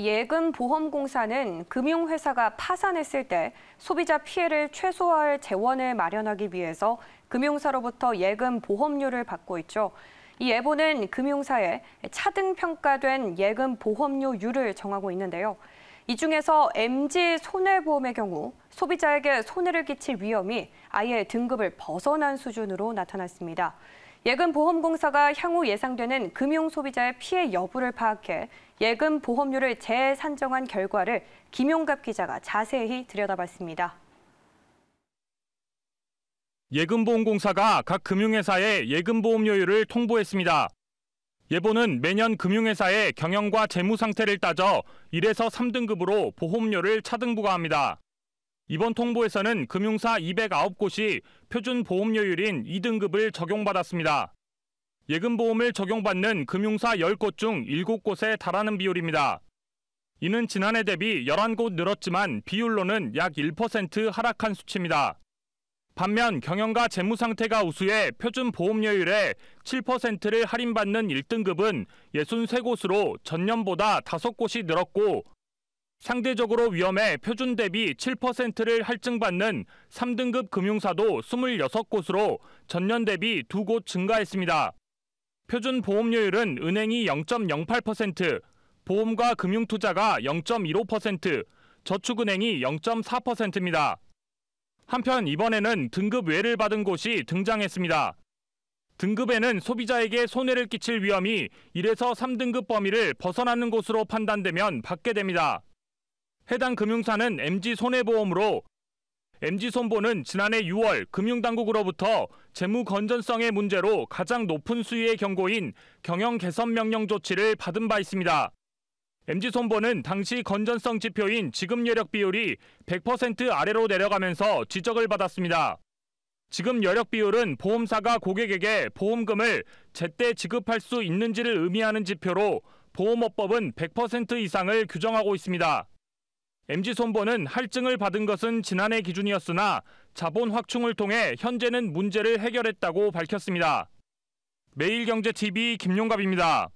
예금보험공사는 금융회사가 파산했을 때 소비자 피해를 최소화할 재원을 마련하기 위해서 금융사로부터 예금 보험료를 받고 있죠. 이 예보는 금융사에 차등 평가된 예금 보험료율을 정하고 있는데요. 이 중에서 MG 손해보험의 경우 소비자에게 손해를 끼칠 위험이 아예 등급을 벗어난 수준으로 나타났습니다. 예금보험공사가 향후 예상되는 금융 소비자의 피해 여부를 파악해 예금 보험료를 재산정한 결과를 김용갑 기자가 자세히 들여다봤습니다. 예금보험공사가 각 금융회사에 예금보험료율을 통보했습니다. 예보는 매년 금융회사의 경영과 재무 상태를 따져 1에서 3등급으로 보험료를 차등 부과합니다. 이번 통보에서는 금융사 209곳이 표준 보험료율인 2등급을 적용받았습니다. 예금보험을 적용받는 금융사 10곳 중 7곳에 달하는 비율입니다. 이는 지난해 대비 11곳 늘었지만 비율로는 약 1% 하락한 수치입니다. 반면 경영과 재무 상태가 우수해 표준 보험료율의 7%를 할인받는 1등급은 63곳으로 전년보다 5곳이 늘었고 상대적으로 위험해 표준 대비 7%를 할증받는 3등급 금융사도 26곳으로 전년 대비 2곳 증가했습니다. 표준 보험료율은 은행이 0.08%, 보험과 금융투자가 0.15%, 저축은행이 0.4%입니다. 한편 이번에는 등급 외를 받은 곳이 등장했습니다. 등급에는 소비자에게 손해를 끼칠 위험이 1에서 3등급 범위를 벗어나는 곳으로 판단되면 받게 됩니다. 해당 금융사는 MG손해보험으로 MG손보는 지난해 6월 금융당국으로부터 재무 건전성의 문제로 가장 높은 수위의 경고인 경영 개선 명령 조치를 받은 바 있습니다. MG손보는 당시 건전성 지표인 지급 여력 비율이 100% 아래로 내려가면서 지적을 받았습니다. 지금 여력 비율은 보험사가 고객에게 보험금을 제때 지급할 수 있는지를 의미하는 지표로 보험업법은 100% 이상을 규정하고 있습니다. MG손보는 할증을 받은 것은 지난해 기준이었으나 자본 확충을 통해 현재는 문제를 해결했다고 밝혔습니다. 매일경제TV 김용갑입니다.